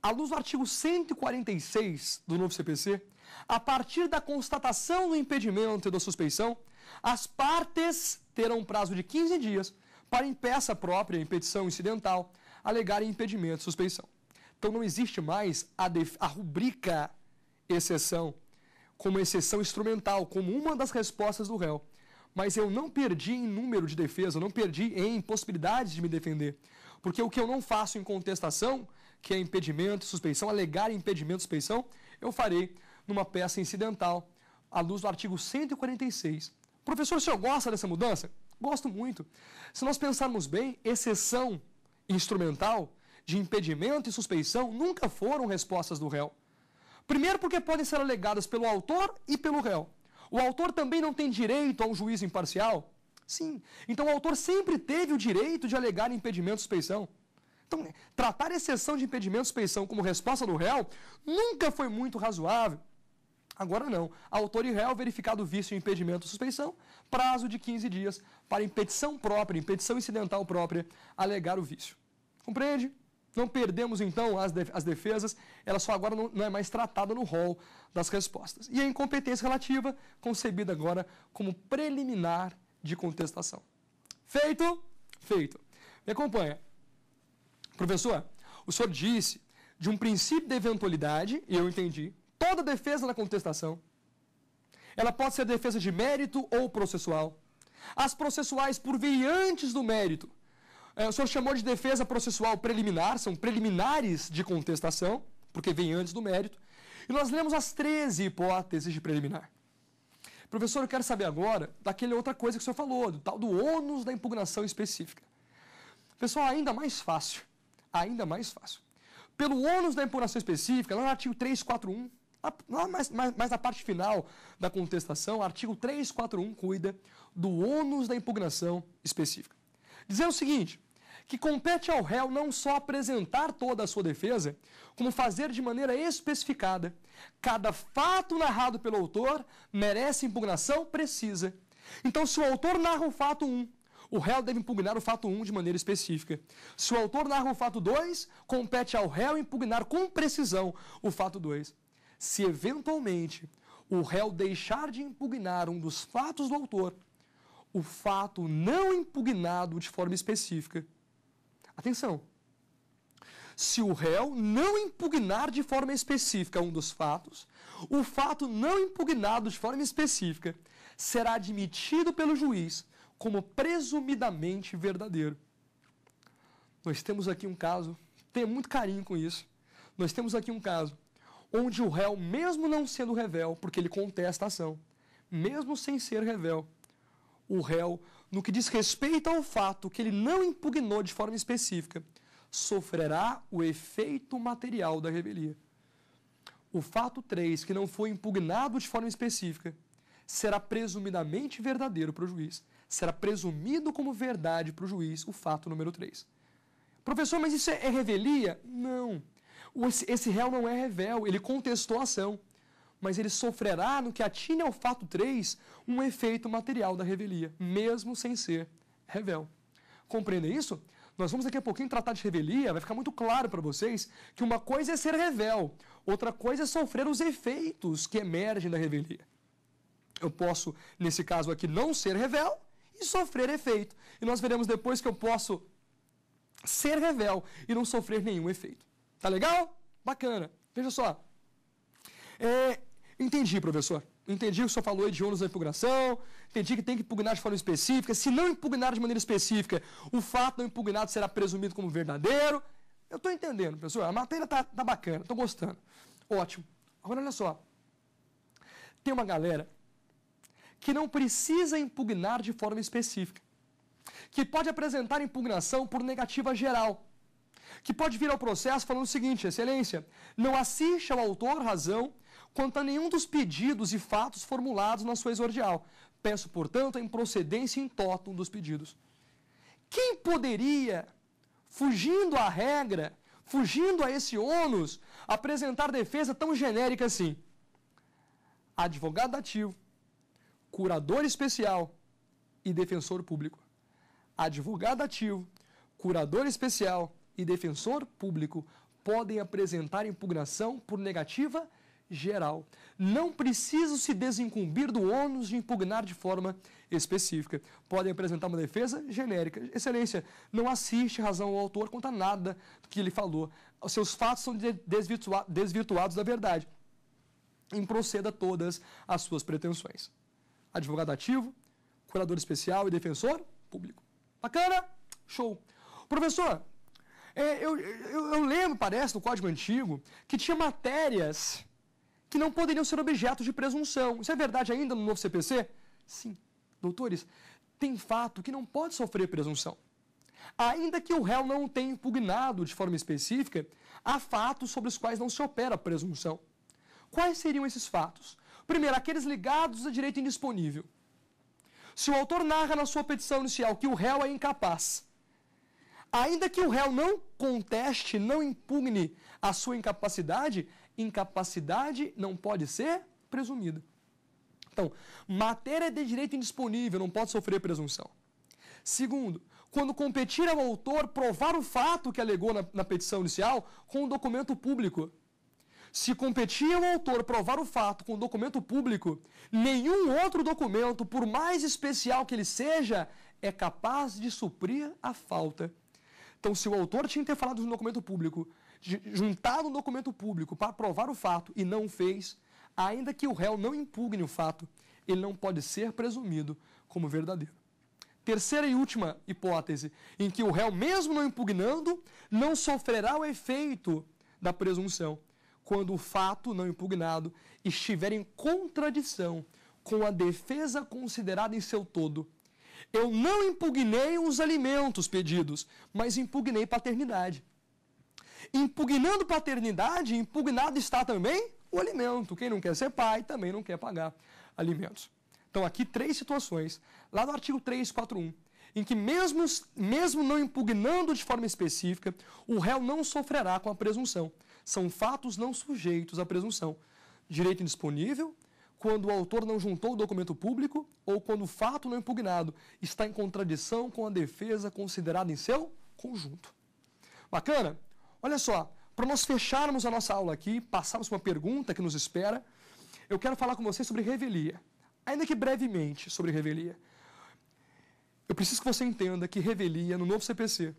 À luz do artigo 146 do novo CPC, a partir da constatação do impedimento e da suspeição, as partes terão um prazo de 15 dias para, em peça própria, em petição incidental, alegarem impedimento e suspeição. Então não existe mais a, a rubrica exceção como exceção instrumental, como uma das respostas do réu. Mas eu não perdi em número de defesa, eu não perdi em possibilidades de me defender. Porque o que eu não faço em contestação, que é impedimento, suspeição, alegar impedimento, suspeição, eu farei numa peça incidental, à luz do artigo 146. Professor, o senhor gosta dessa mudança? Gosto muito. Se nós pensarmos bem, exceção instrumental de impedimento e suspeição nunca foram respostas do réu. Primeiro, porque podem ser alegadas pelo autor e pelo réu. O autor também não tem direito a um juízo imparcial? Sim. Então, o autor sempre teve o direito de alegar impedimento e suspeição. Então, tratar exceção de impedimento e suspeição como resposta do réu nunca foi muito razoável. Agora não. Autor e réu verificado vício em impedimento ou suspeição, prazo de 15 dias para impedição própria, impedição incidental própria, alegar o vício. Compreende? Não perdemos, então, as, as defesas, ela só agora não, é mais tratada no rol das respostas. E a incompetência relativa, concebida agora como preliminar de contestação. Feito? Feito. Me acompanha. Professor, o senhor disse de um princípio de eventualidade, e eu entendi, toda defesa na contestação, ela pode ser defesa de mérito ou processual. As processuais por vir antes do mérito, é, o senhor chamou de defesa processual preliminar, são preliminares de contestação, porque vem antes do mérito. E nós lemos as 13 hipóteses de preliminar. Professor, eu quero saber agora daquela outra coisa que o senhor falou, do tal do ônus da impugnação específica. Pessoal, ainda mais fácil. Ainda mais fácil. Pelo ônus da impugnação específica, lá no artigo 341, lá mais, mais, mais na parte final da contestação, o artigo 341 cuida do ônus da impugnação específica. Dizendo o seguinte: que compete ao réu não só apresentar toda a sua defesa, como fazer de maneira especificada. Cada fato narrado pelo autor merece impugnação precisa. Então, se o autor narra o fato 1, o réu deve impugnar o fato 1 de maneira específica. Se o autor narra o fato 2, compete ao réu impugnar com precisão o fato 2. Se eventualmente o réu deixar de impugnar um dos fatos do autor, o fato não impugnado de forma específica Atenção! Se o réu não impugnar de forma específica um dos fatos, o fato não impugnado de forma específica será admitido pelo juiz como presumidamente verdadeiro. Nós temos aqui um caso, tenha muito carinho com isso. Nós temos aqui um caso onde o réu, mesmo não sendo revel, porque ele contesta a ação, mesmo sem ser revel, o réu no que diz respeito ao fato que ele não impugnou de forma específica, sofrerá o efeito material da revelia. O fato 3, que não foi impugnado de forma específica, será presumidamente verdadeiro para o juiz. Será presumido como verdade para o juiz o fato número 3. Professor, mas isso é, revelia? Não. esse réu não é revel, ele contestou a ação mas ele sofrerá no que atine ao fato 3 um efeito material da revelia, mesmo sem ser revel. Compreendem isso? Nós vamos daqui a pouquinho tratar de revelia, vai ficar muito claro para vocês que uma coisa é ser revel, outra coisa é sofrer os efeitos que emergem da revelia. Eu posso, nesse caso aqui, não ser revel e sofrer efeito. E nós veremos depois que eu posso ser revel e não sofrer nenhum efeito. Tá legal? Bacana. Veja só. É, Entendi, professor. Entendi que o senhor falou de ônus da impugnação, entendi que tem que impugnar de forma específica. Se não impugnar de maneira específica, o fato não impugnado será presumido como verdadeiro. Eu estou entendendo, professor. A matéria está tá bacana, estou gostando. Ótimo. Agora, olha só. Tem uma galera que não precisa impugnar de forma específica, que pode apresentar impugnação por negativa geral que pode vir ao processo falando o seguinte, excelência, não assiste ao autor razão quanto a nenhum dos pedidos e fatos formulados na sua exordial. Peço, portanto, a improcedência em totum dos pedidos. Quem poderia, fugindo à regra, fugindo a esse ônus, apresentar defesa tão genérica assim? Advogado ativo, curador especial e defensor público. Advogado ativo, curador especial e defensor público podem apresentar impugnação por negativa geral. Não precisam se desincumbir do ônus de impugnar de forma específica. Podem apresentar uma defesa genérica. Excelência, não assiste razão ao autor conta nada do que ele falou. Os seus fatos são desvirtua desvirtuados da verdade. Improceda todas as suas pretensões. Advogado ativo, curador especial e defensor público. Bacana? Show. Professor, é, eu, eu, eu, lembro, parece, no Código Antigo, que tinha matérias que não poderiam ser objetos de presunção. Isso é verdade ainda no novo CPC? Sim. Doutores, tem fato que não pode sofrer presunção. Ainda que o réu não tenha impugnado de forma específica, há fatos sobre os quais não se opera presunção. Quais seriam esses fatos? Primeiro, aqueles ligados a direito indisponível. Se o autor narra na sua petição inicial que o réu é incapaz, ainda que o réu não conteste, não impugne a sua incapacidade, incapacidade não pode ser presumida. Então, matéria de direito indisponível não pode sofrer presunção. Segundo, quando competir ao autor provar o fato que alegou na, na petição inicial com um documento público. Se competir ao autor provar o fato com um documento público, nenhum outro documento, por mais especial que ele seja, é capaz de suprir a falta. Então, se o autor tinha que ter falado de um documento público, juntar um documento público para provar o fato e não o fez, ainda que o réu não impugne o fato, ele não pode ser presumido como verdadeiro. Terceira e última hipótese, em que o réu, mesmo não impugnando, não sofrerá o efeito da presunção, quando o fato não impugnado estiver em contradição com a defesa considerada em seu todo. Eu não impugnei os alimentos pedidos, mas impugnei paternidade. Impugnando paternidade, impugnado está também o alimento. Quem não quer ser pai também não quer pagar alimentos. Então, aqui três situações, lá no artigo 341, em que mesmo, mesmo não impugnando de forma específica, o réu não sofrerá com a presunção. São fatos não sujeitos à presunção. Direito indisponível, quando o autor não juntou o documento público ou quando o fato não impugnado está em contradição com a defesa considerada em seu conjunto. Bacana? Olha só, para nós fecharmos a nossa aula aqui, passarmos uma pergunta que nos espera, eu quero falar com vocês sobre revelia. Ainda que brevemente sobre revelia. Eu preciso que você entenda que revelia no novo CPC.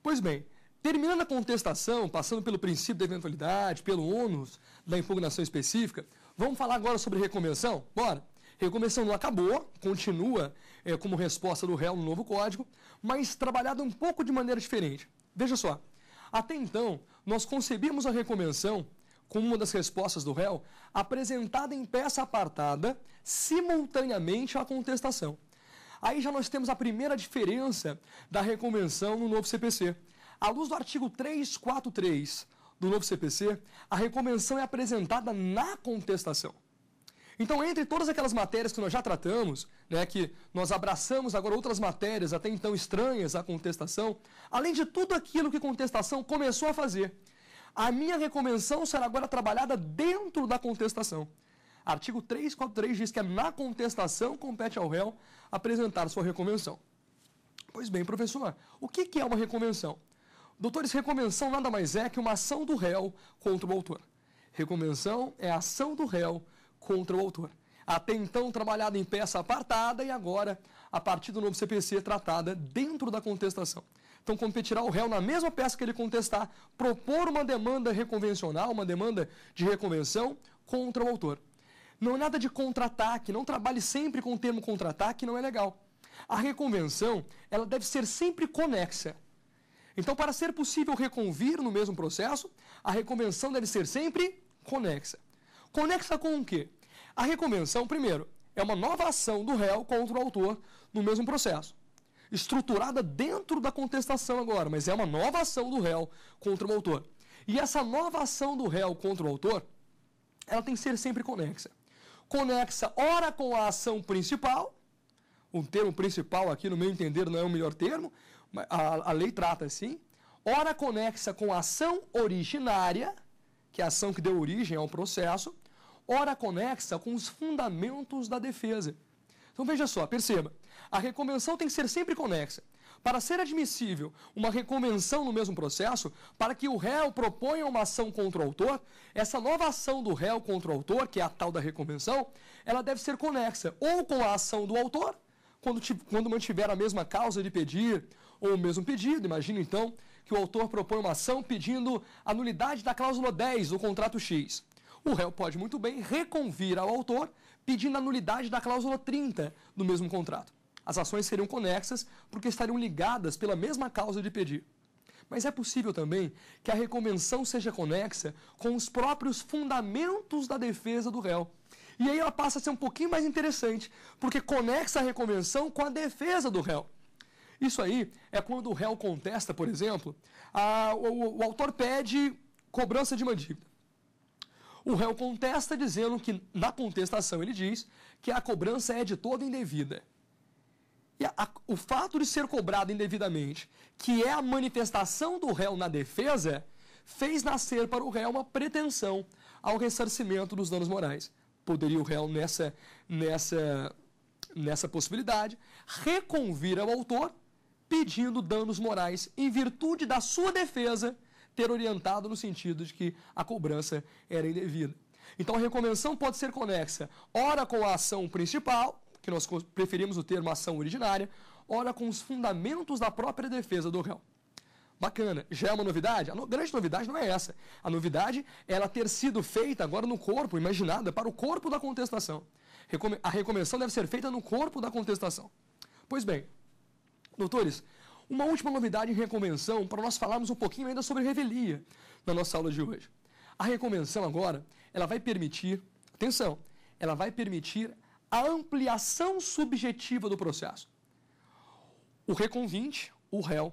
Pois bem, terminando a contestação, passando pelo princípio da eventualidade, pelo ônus da impugnação específica, vamos falar agora sobre recomendação? Bora! Recomendação não acabou, continua é, como resposta do réu no novo código, mas trabalhada um pouco de maneira diferente. Veja só, até então, nós concebíamos a reconvenção como uma das respostas do réu apresentada em peça apartada simultaneamente à contestação. Aí já nós temos a primeira diferença da reconvenção no novo CPC. À luz do artigo 343 do novo CPC, a reconvenção é apresentada na contestação. Então, entre todas aquelas matérias que nós já tratamos, né, que nós abraçamos agora outras matérias até então estranhas à contestação, além de tudo aquilo que contestação começou a fazer, a minha recomendação será agora trabalhada dentro da contestação. Artigo 343 diz que é na contestação compete ao réu apresentar sua reconvenção. Pois bem, professor, o que é uma reconvenção? Doutores, reconvenção nada mais é que uma ação do réu contra o autor. Reconvenção é a ação do réu contra o autor. Até então trabalhada em peça apartada e agora, a partir do novo CPC, tratada dentro da contestação. Então competirá o réu na mesma peça que ele contestar, propor uma demanda reconvencional, uma demanda de reconvenção contra o autor. Não é nada de contra-ataque, não trabalhe sempre com o termo contra-ataque, não é legal. A reconvenção, ela deve ser sempre conexa. Então, para ser possível reconvir no mesmo processo, a reconvenção deve ser sempre conexa. Conexa com o quê? A recomendação, primeiro, é uma nova ação do réu contra o autor no mesmo processo. Estruturada dentro da contestação agora, mas é uma nova ação do réu contra o autor. E essa nova ação do réu contra o autor, ela tem que ser sempre conexa. Conexa, ora, com a ação principal, um termo principal aqui, no meu entender, não é o melhor termo, a, a lei trata assim, ora conexa com a ação originária, que é a ação que deu origem ao processo, ora conexa com os fundamentos da defesa. Então veja só, perceba, a reconvenção tem que ser sempre conexa. Para ser admissível uma reconvenção no mesmo processo, para que o réu proponha uma ação contra o autor, essa nova ação do réu contra o autor, que é a tal da reconvenção, ela deve ser conexa ou com a ação do autor, quando, quando mantiver a mesma causa de pedir ou o mesmo pedido. Imagina então que o autor propõe uma ação pedindo a nulidade da cláusula 10 do contrato X o réu pode muito bem reconvir ao autor pedindo a nulidade da cláusula 30 do mesmo contrato. As ações seriam conexas porque estariam ligadas pela mesma causa de pedir. Mas é possível também que a reconvenção seja conexa com os próprios fundamentos da defesa do réu. E aí ela passa a ser um pouquinho mais interessante, porque conexa a reconvenção com a defesa do réu. Isso aí é quando o réu contesta, por exemplo, a, o, o, autor pede cobrança de uma dívida. O réu contesta dizendo que, na contestação, ele diz que a cobrança é de toda indevida. E a, a, o fato de ser cobrado indevidamente, que é a manifestação do réu na defesa, fez nascer para o réu uma pretensão ao ressarcimento dos danos morais. Poderia o réu, nessa, nessa, nessa possibilidade, reconvir ao autor pedindo danos morais em virtude da sua defesa ter orientado no sentido de que a cobrança era indevida. Então a recomendação pode ser conexa, ora com a ação principal, que nós preferimos o termo ação originária, ora com os fundamentos da própria defesa do réu. Bacana. Já é uma novidade? A no... grande novidade não é essa. A novidade é ela ter sido feita agora no corpo, imaginada, para o corpo da contestação. Recom... A recomendação deve ser feita no corpo da contestação. Pois bem, doutores, uma última novidade em Reconvenção para nós falarmos um pouquinho ainda sobre revelia na nossa aula de hoje. A Reconvenção agora, ela vai permitir, atenção, ela vai permitir a ampliação subjetiva do processo. O reconvinte, o réu,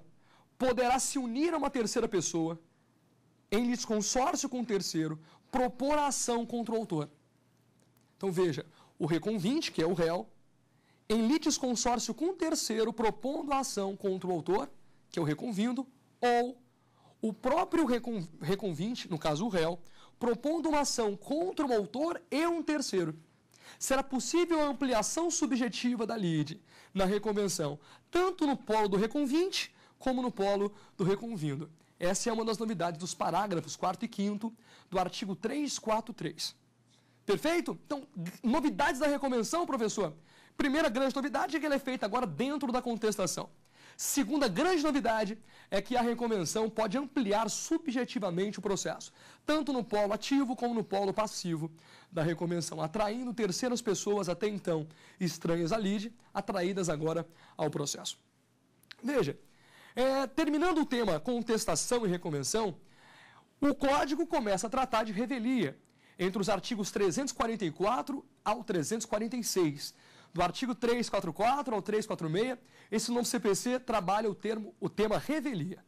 poderá se unir a uma terceira pessoa em consórcio com o terceiro, propor a ação contra o autor. Então veja, o reconvinte, que é o réu, em consórcio com terceiro propondo a ação contra o autor, que é o reconvindo, ou o próprio recon, reconvinte, no caso o réu, propondo uma ação contra o autor e um terceiro. Será possível a ampliação subjetiva da lide na reconvenção, tanto no polo do reconvinte como no polo do reconvindo. Essa é uma das novidades dos parágrafos 4 e 5 do artigo 343. Perfeito? Então, novidades da reconvenção, professor? Primeira grande novidade é que ela é feita agora dentro da contestação. Segunda grande novidade é que a reconvenção pode ampliar subjetivamente o processo, tanto no polo ativo como no polo passivo da reconvenção, atraindo terceiras pessoas até então estranhas à lide, atraídas agora ao processo. Veja, é, terminando o tema contestação e reconvenção, o código começa a tratar de revelia entre os artigos 344 ao 346 do artigo 344 ao 346, esse novo CPC trabalha o, termo, o tema revelia.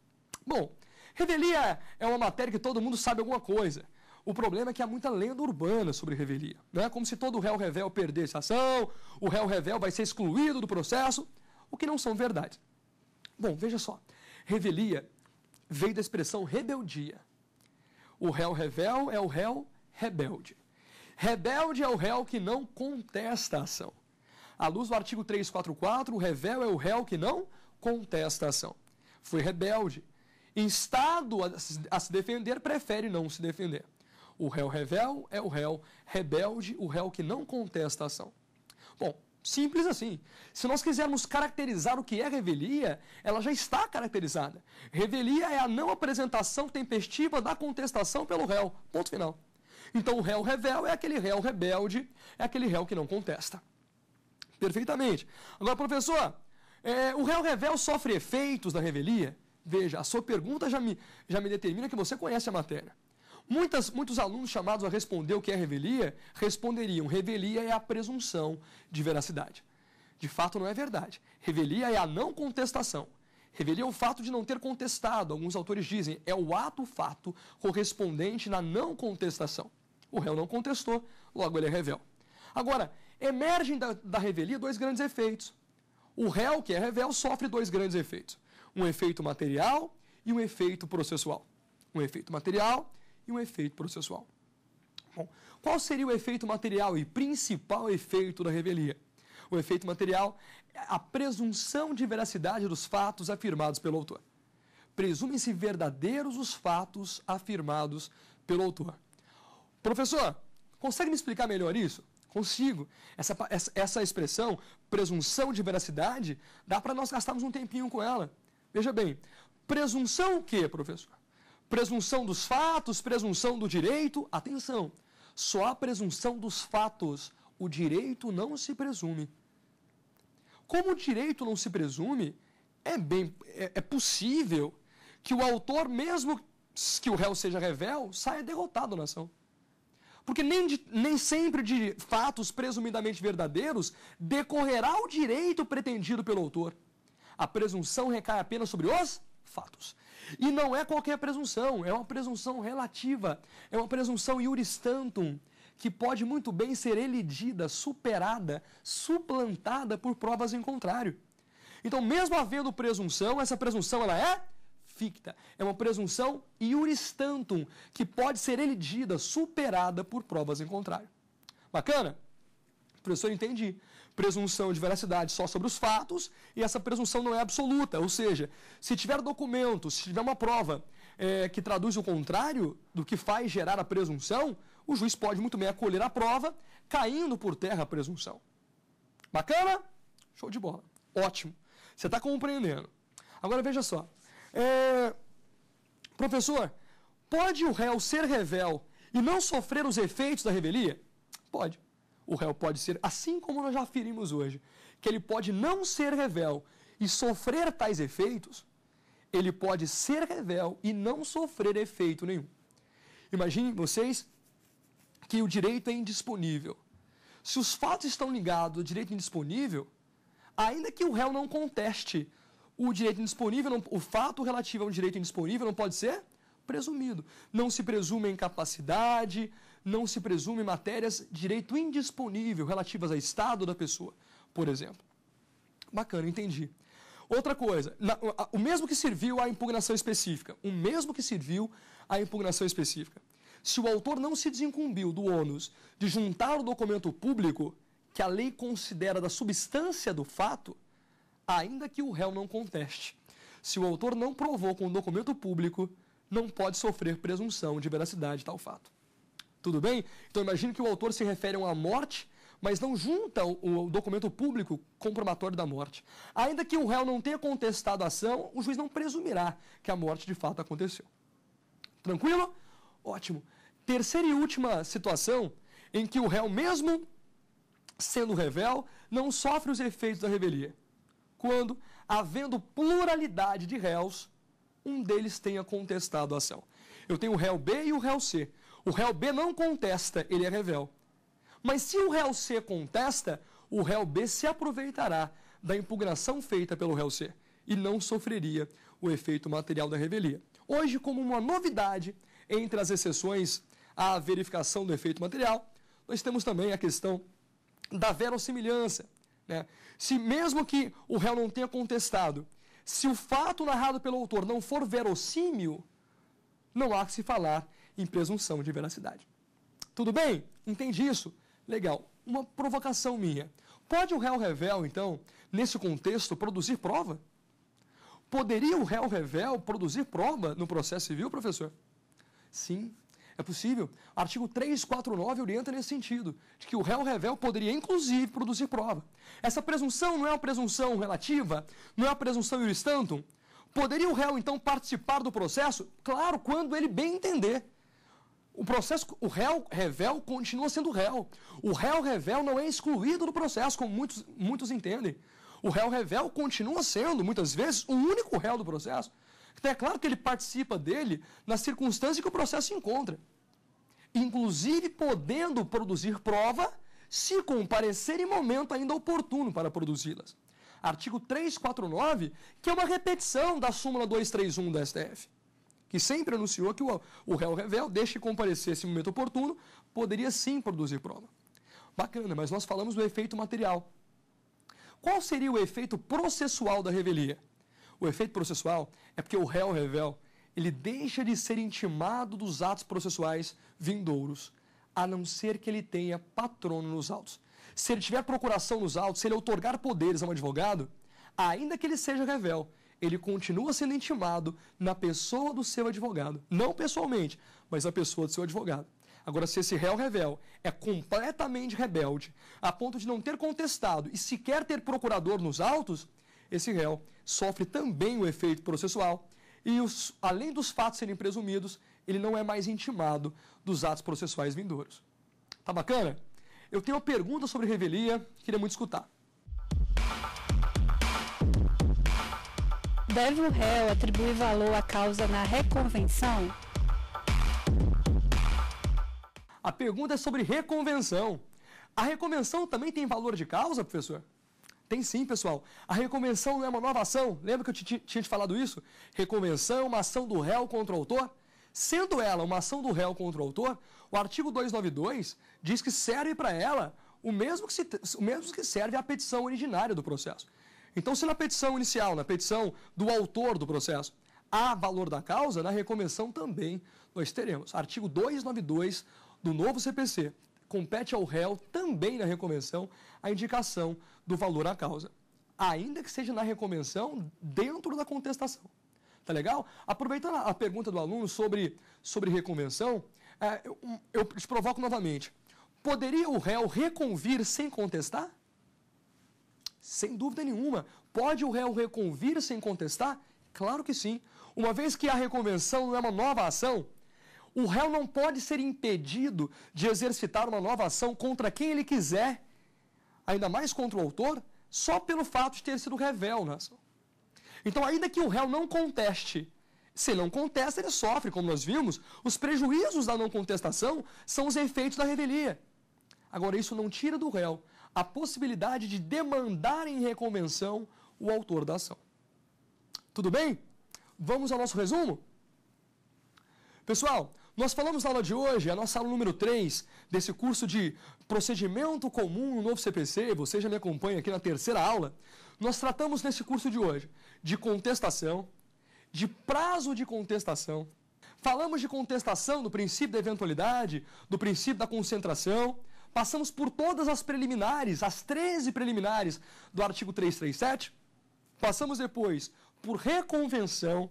Bom, revelia é uma matéria que todo mundo sabe alguma coisa. O problema é que há muita lenda urbana sobre revelia. Né? Como se todo réu revel perdesse a ação, o réu revel vai ser excluído do processo, o que não são verdade. Bom, veja só. Revelia veio da expressão rebeldia. O réu revel é o réu rebelde. Rebelde é o réu que não contesta a ação. À luz do artigo 344, o revel é o réu que não contesta a ação. Foi rebelde. Instado a se defender, prefere não se defender. O réu revel é o réu rebelde, o réu que não contesta a ação. Bom, simples assim. Se nós quisermos caracterizar o que é revelia, ela já está caracterizada. Revelia é a não apresentação tempestiva da contestação pelo réu. Ponto final. Então o réu revel é aquele réu rebelde, é aquele réu que não contesta. Perfeitamente. Agora, professor, é, o réu revel sofre efeitos da revelia? Veja, a sua pergunta já me, já me determina que você conhece a matéria. Muitas, muitos alunos chamados a responder o que é revelia responderiam: revelia é a presunção de veracidade. De fato, não é verdade. Revelia é a não contestação. Revelia é o fato de não ter contestado, alguns autores dizem, é o ato-fato correspondente na não contestação. O réu não contestou, logo ele é revel. Agora, Emergem da, da revelia dois grandes efeitos. O réu, que é revel, sofre dois grandes efeitos: um efeito material e um efeito processual. Um efeito material e um efeito processual. Bom, qual seria o efeito material e principal efeito da revelia? O efeito material é a presunção de veracidade dos fatos afirmados pelo autor. Presumem-se verdadeiros os fatos afirmados pelo autor. Professor, consegue me explicar melhor isso? consigo. Essa, essa expressão, presunção de veracidade, dá para nós gastarmos um tempinho com ela. Veja bem, presunção o quê, professor? Presunção dos fatos, presunção do direito? Atenção, só a presunção dos fatos. O direito não se presume. Como o direito não se presume, é, bem, é, é possível que o autor, mesmo que o réu seja revel, saia derrotado na ação. Porque nem, de, nem sempre de fatos presumidamente verdadeiros decorrerá o direito pretendido pelo autor. A presunção recai apenas sobre os fatos. E não é qualquer presunção, é uma presunção relativa, é uma presunção iuristantum, que pode muito bem ser elidida, superada, suplantada por provas em contrário. Então, mesmo havendo presunção, essa presunção ela é ficta. É uma presunção iuris tantum, que pode ser elidida, superada por provas em contrário. Bacana? Professor, entendi. Presunção de veracidade só sobre os fatos, e essa presunção não é absoluta. Ou seja, se tiver documento, se tiver uma prova é, que traduz o contrário do que faz gerar a presunção, o juiz pode muito bem acolher a prova, caindo por terra a presunção. Bacana? Show de bola. Ótimo. Você está compreendendo. Agora veja só. É, professor, pode o réu ser revel e não sofrer os efeitos da revelia? Pode. O réu pode ser, assim como nós já afirmamos hoje, que ele pode não ser revel e sofrer tais efeitos, ele pode ser revel e não sofrer efeito nenhum. Imaginem vocês que o direito é indisponível. Se os fatos estão ligados ao direito indisponível, ainda que o réu não conteste o direito indisponível, não, o fato relativo a um direito indisponível não pode ser presumido. Não se presume incapacidade, não se presume matérias direito indisponível relativas ao estado da pessoa, por exemplo. Bacana, entendi. Outra coisa, na, a, o mesmo que serviu à impugnação específica, o mesmo que serviu à impugnação específica. Se o autor não se desincumbiu do ônus de juntar o documento público que a lei considera da substância do fato, ainda que o réu não conteste. Se o autor não provou com o documento público, não pode sofrer presunção de veracidade tal fato. Tudo bem? Então imagine que o autor se refere a uma morte, mas não junta o documento público comprobatório da morte. Ainda que o réu não tenha contestado a ação, o juiz não presumirá que a morte de fato aconteceu. Tranquilo? Ótimo. Terceira e última situação em que o réu, mesmo sendo revel, não sofre os efeitos da revelia quando, havendo pluralidade de réus, um deles tenha contestado a ação. Eu tenho o réu B e o réu C. O réu B não contesta, ele é revel. Mas se o réu C contesta, o réu B se aproveitará da impugnação feita pelo réu C e não sofreria o efeito material da revelia. Hoje, como uma novidade entre as exceções à verificação do efeito material, nós temos também a questão da verossimilhança. Né? Se mesmo que o réu não tenha contestado, se o fato narrado pelo autor não for verossímil, não há que se falar em presunção de veracidade. Tudo bem? entendi isso? Legal. Uma provocação minha. Pode o réu revel, então, nesse contexto, produzir prova? Poderia o réu revel produzir prova no processo civil, professor? Sim, é possível? Artigo 349 orienta nesse sentido, de que o réu revel poderia, inclusive, produzir prova. Essa presunção não é uma presunção relativa, não é uma presunção iuris tantum. Poderia o réu, então, participar do processo? Claro, quando ele bem entender. O processo, o réu revel continua sendo réu. O réu revel não é excluído do processo, como muitos, muitos entendem. O réu revel continua sendo, muitas vezes, o único réu do processo. Então é claro que ele participa dele na circunstância que o processo encontra. Inclusive podendo produzir prova se comparecer em momento ainda oportuno para produzi-las. Artigo 349, que é uma repetição da súmula 231 da STF, que sempre anunciou que o, o réu revel, deixe comparecer se momento oportuno, poderia sim produzir prova. Bacana, mas nós falamos do efeito material. Qual seria o efeito processual da revelia? O efeito processual é porque o réu revel ele deixa de ser intimado dos atos processuais vindouros, a não ser que ele tenha patrono nos autos. Se ele tiver procuração nos autos, se ele outorgar poderes a um advogado, ainda que ele seja revel, ele continua sendo intimado na pessoa do seu advogado. Não pessoalmente, mas na pessoa do seu advogado. Agora, se esse réu revel é completamente rebelde, a ponto de não ter contestado e sequer ter procurador nos autos, esse réu sofre também o efeito processual e, os, além dos fatos serem presumidos, ele não é mais intimado dos atos processuais vindouros. Tá bacana? Eu tenho uma pergunta sobre revelia, queria muito escutar. Deve o réu atribuir valor à causa na reconvenção? A pergunta é sobre reconvenção. A reconvenção também tem valor de causa, professor? Tem sim, pessoal. A reconvenção não é uma nova ação? Lembra que eu tinha te falado isso? Reconvenção é uma ação do réu contra o autor? Sendo ela uma ação do réu contra o autor, o artigo 292 diz que serve para ela o mesmo, que se, o mesmo que serve à petição originária do processo. Então, se na petição inicial, na petição do autor do processo, há valor da causa, na reconvenção também nós teremos. Artigo 292 do novo CPC compete ao réu, também na reconvenção, a indicação do valor à causa, ainda que seja na reconvenção dentro da contestação. Tá legal? Aproveitando a pergunta do aluno sobre, sobre reconvenção, é, eu, eu te provoco novamente. Poderia o réu reconvir sem contestar? Sem dúvida nenhuma. Pode o réu reconvir sem contestar? Claro que sim. Uma vez que a reconvenção não é uma nova ação, o réu não pode ser impedido de exercitar uma nova ação contra quem ele quiser, ainda mais contra o autor, só pelo fato de ter sido revel na né? ação. Então, ainda que o réu não conteste, se não contesta, ele sofre, como nós vimos, os prejuízos da não contestação são os efeitos da revelia. Agora, isso não tira do réu a possibilidade de demandar em reconvenção o autor da ação. Tudo bem? Vamos ao nosso resumo? Pessoal, nós falamos na aula de hoje, a nossa aula número 3 desse curso de procedimento comum no novo CPC, você já me acompanha aqui na terceira aula. Nós tratamos nesse curso de hoje de contestação, de prazo de contestação. Falamos de contestação, do princípio da eventualidade, do princípio da concentração. Passamos por todas as preliminares, as 13 preliminares do artigo 337. Passamos depois por reconvenção,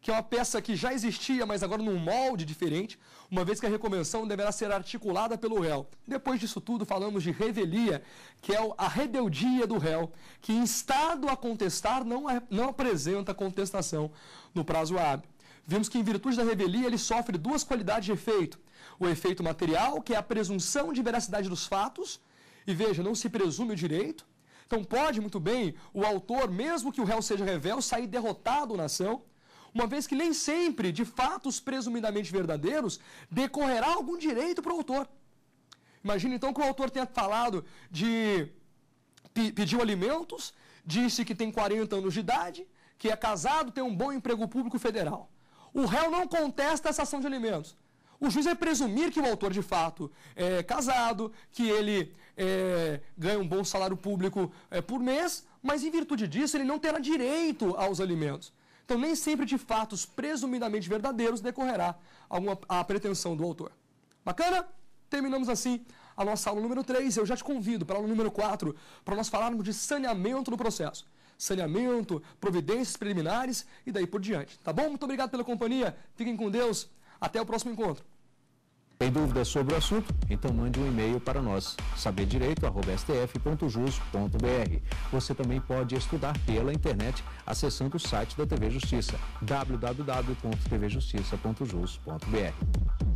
que é uma peça que já existia, mas agora num molde diferente, uma vez que a recomendação deverá ser articulada pelo réu. Depois disso tudo, falamos de revelia, que é a rebeldia do réu, que em estado a contestar não, é, não apresenta contestação no prazo hábil. Vimos que em virtude da revelia ele sofre duas qualidades de efeito. O efeito material, que é a presunção de veracidade dos fatos, e veja, não se presume o direito, então pode muito bem o autor, mesmo que o réu seja revel, sair derrotado na ação uma vez que nem sempre, de fatos presumidamente verdadeiros, decorrerá algum direito para o autor. Imagina então que o autor tenha falado de pediu alimentos, disse que tem 40 anos de idade, que é casado, tem um bom emprego público federal. O réu não contesta essa ação de alimentos. O juiz vai presumir que o autor de fato é casado, que ele é, ganha um bom salário público é, por mês, mas em virtude disso ele não terá direito aos alimentos. Então, nem sempre de fatos presumidamente verdadeiros decorrerá alguma, a pretensão do autor. Bacana? Terminamos assim a nossa aula número 3. Eu já te convido para a aula número 4, para nós falarmos de saneamento do processo. Saneamento, providências preliminares e daí por diante. Tá bom? Muito obrigado pela companhia. Fiquem com Deus. Até o próximo encontro. Tem dúvidas sobre o assunto? Então mande um e-mail para nós, saberdireito.stf.jus.br. Você também pode estudar pela internet acessando o site da TV Justiça, www.tvjustiça.jus.br.